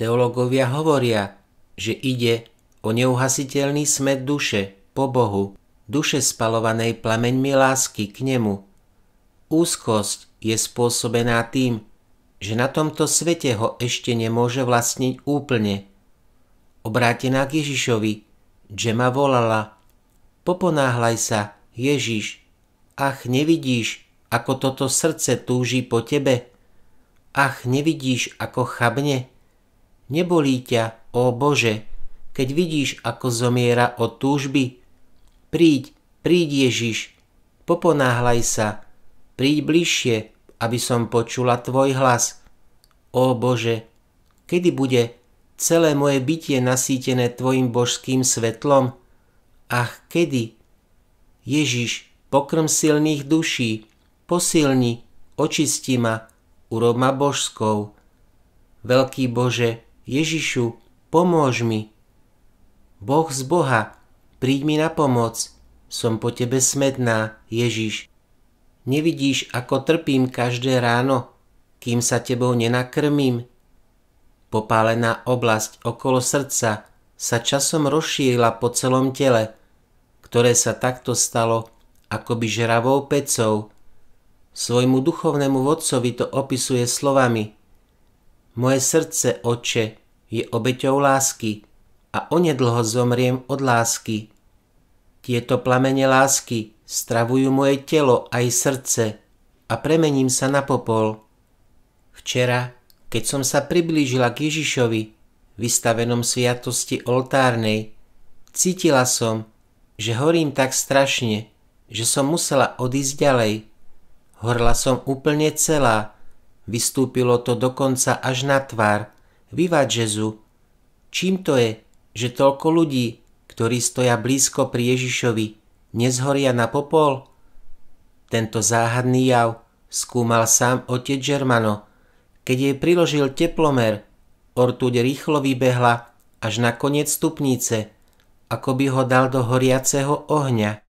Teológovia hovoria, že ide o neuhasiteľný smet duše po Bohu, duše spalovanej plameňmi lásky k nemu. Úzkosť je spôsobená tým, že na tomto svete ho ešte nemôže vlastniť úplne. Obrátená k Ježišovi, Džema volala Poponáhľaj sa, Ježiš, ach nevidíš, ako toto srdce túži po tebe, ach nevidíš, ako chabne. Nebolí ťa, ó Bože, keď vidíš, ako zomiera od túžby? Príď, príď Ježiš, poponáhľaj sa, príď bližšie, aby som počula Tvoj hlas. Ó Bože, kedy bude celé moje bytie nasýtené Tvojim božským svetlom? Ach, kedy? Ježiš, pokrm silných duší, posilni, očisti ma, urob ma božskou. Veľký Bože, Ježišu, pomôž mi. Boh z Boha, príď mi na pomoc, som po tebe smedná, Ježiš. Nevidíš, ako trpím každé ráno, kým sa tebou nenakrmím. Popálená oblasť okolo srdca sa časom rozšírila po celom tele, ktoré sa takto stalo akoby žravou pecou. Svojmu duchovnému vodcovi to opisuje slovami. Moje srdce, oče, je obeťou lásky a onedlho zomriem od lásky. Tieto plamene lásky stravujú moje telo aj srdce a premením sa na popol. Včera, keď som sa priblížila k Ježišovi, vystavenom sviatosti oltárnej, cítila som, že horím tak strašne, že som musela odísť ďalej. Horla som úplne celá, vystúpilo to dokonca až na tvár – Viva Jezu, čím to je, že toľko ľudí, ktorí stoja blízko pri Ježišovi, nezhoria na popol? Tento záhadný jav skúmal sám otec Germano, keď jej priložil teplomer, ortuď rýchlo vybehla až na koniec stupnice, ako by ho dal do horiaceho ohňa.